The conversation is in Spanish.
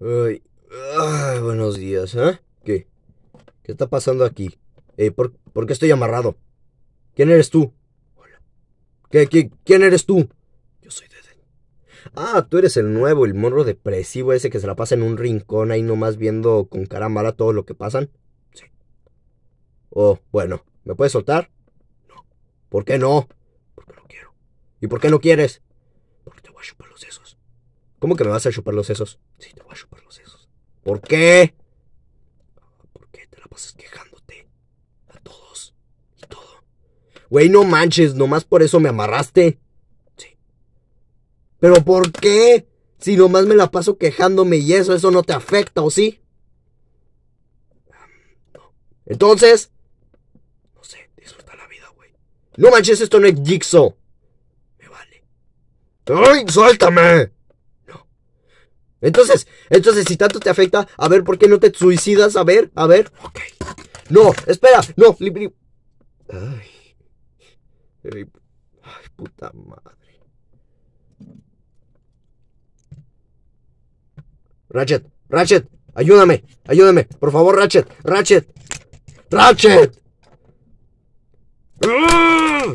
Ay, ah, buenos días, ¿eh? ¿Qué? ¿Qué está pasando aquí? Eh, ¿por, qué estoy amarrado? ¿Quién eres tú? Hola. ¿Qué, qué, quién eres tú? Yo soy Deden. Ah, tú eres el nuevo, el morro depresivo ese que se la pasa en un rincón ahí nomás viendo con cara mala todo lo que pasan. Sí. Oh, bueno, ¿me puedes soltar? No. ¿Por qué no? Porque no quiero. ¿Y por qué no quieres? Porque te voy a chupar los sesos. ¿Cómo que me vas a chupar los sesos? Sí, te voy a chupar los sesos. ¿Por qué? Ah, ¿Por qué te la pasas quejándote a todos y todo? Güey, no manches, nomás por eso me amarraste. Sí. ¿Pero por qué? Si nomás me la paso quejándome y eso, eso no te afecta, ¿o sí? Mm, no. Entonces, no sé, disfruta la vida, güey. No manches, esto no es Jigsaw. Me vale. ¡Ay, suéltame! Entonces, entonces, si tanto te afecta, a ver, ¿por qué no te suicidas? A ver, a ver. Ok. No, espera, no. Ay. Ay, puta madre. Ratchet, Ratchet, ayúdame, ayúdame, por favor, Ratchet, Ratchet, Ratchet. ¡Ah!